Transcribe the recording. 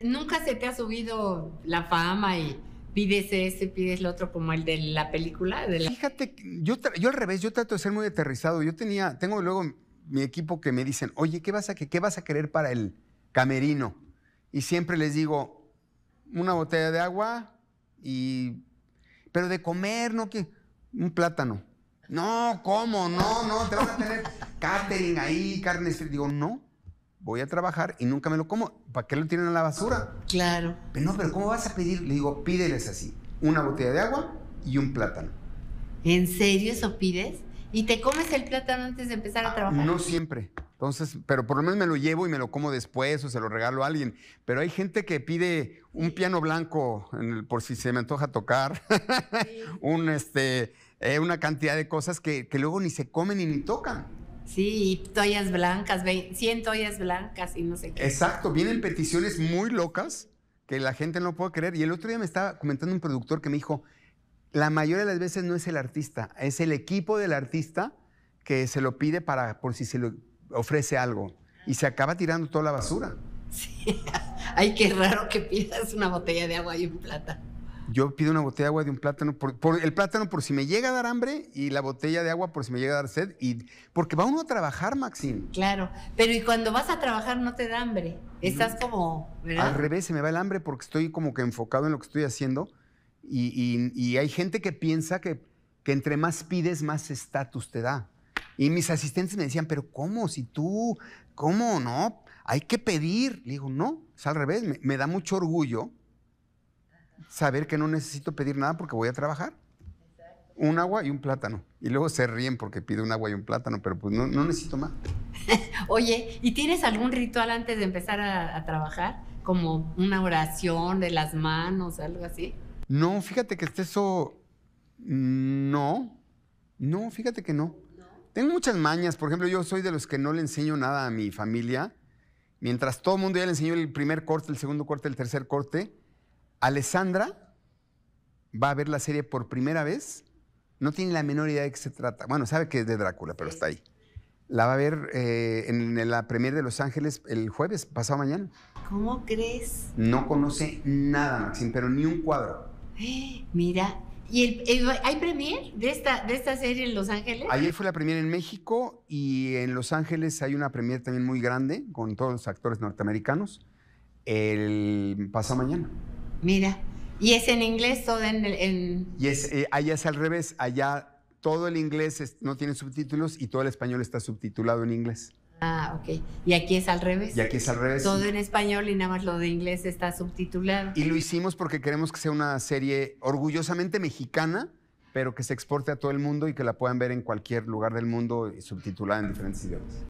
Nunca se te ha subido la fama y pides ese, pides el otro, como el de la película. Fíjate, yo, al revés, yo trato de ser muy aterrizado. Yo tenía, tengo luego mi equipo que me dicen, oye, ¿qué vas a, qué vas a querer para el camerino? Y siempre les digo, una botella de agua y... Pero de comer, ¿no? que Un plátano. No, ¿cómo? No, no, te van a tener catering ahí, carne... Digo, no, voy a trabajar y nunca me lo como. ¿Para qué lo tienen a la basura? Claro. Pero no, pero ¿cómo vas a pedir? Le digo, pídeles así, una botella de agua y un plátano. ¿En serio eso pides? ¿Y te comes el plátano antes de empezar a ah, trabajar? No siempre. Entonces, pero por lo menos me lo llevo y me lo como después o se lo regalo a alguien. Pero hay gente que pide un piano blanco en el, por si se me antoja tocar, un, este, eh, una cantidad de cosas que, luego ni se comen y ni tocan. Sí, y toallas blancas, 100 toallas blancas y no sé qué. Exacto, vienen peticiones muy locas que la gente no puede creer. Y el otro día me estaba comentando un productor que me dijo, la mayoría de las veces no es el artista, es el equipo del artista que se lo pide para por si se le ofrece algo. Y se acaba tirando toda la basura. Sí, ay, qué raro que pidas una botella de agua y un plato. Yo pido una botella de agua de un plátano, por, el plátano por si me llega a dar hambre y la botella de agua por si me llega a dar sed, y, porque va uno a trabajar, Maxim. Claro, pero y cuando vas a trabajar no te da hambre, estás como... ¿verdad? Al revés, se me va el hambre porque estoy como que enfocado en lo que estoy haciendo y, hay gente que piensa que, entre más pides, más estatus te da. Y mis asistentes me decían, pero ¿cómo? Si tú, ¿cómo no? Hay que pedir. Le digo, no, es al revés, me da mucho orgullo saber que no necesito pedir nada porque voy a trabajar. Un agua y un plátano. Y luego se ríen porque pido un agua y un plátano, pero pues no, necesito más. Oye, ¿y tienes algún ritual antes de empezar a, trabajar? Como una oración de las manos, algo así. No, fíjate que este eso. No. No, fíjate que no. no. Tengo muchas mañas. Por ejemplo, yo soy de los que no le enseño nada a mi familia. Mientras todo el mundo ya le enseñó el primer corte, el segundo corte, el tercer corte, Alessandra va a ver la serie por primera vez. No tiene la menor idea de qué se trata. Bueno, sabe que es de Drácula, pero está ahí. La va a ver eh, en la premier de Los Ángeles el jueves, pasado mañana. ¿Cómo crees? No conoce nada, Maxim, pero ni un cuadro. Eh, mira, ¿y hay premier de esta, de esta serie en Los Ángeles? Ayer fue la premier en México y en Los Ángeles hay una premier también muy grande con todos los actores norteamericanos el pasado mañana. Mira, y es en inglés todo en... Y es, eh, allá es al revés, allá todo el inglés no tiene subtítulos y todo el español está subtitulado en inglés. Ah, ok. Y aquí es al revés. Y aquí es al revés. Todo en español y nada más lo de inglés está subtitulado. Y lo hicimos porque queremos que sea una serie orgullosamente mexicana, pero que se exporte a todo el mundo y que la puedan ver en cualquier lugar del mundo subtitulada en diferentes idiomas.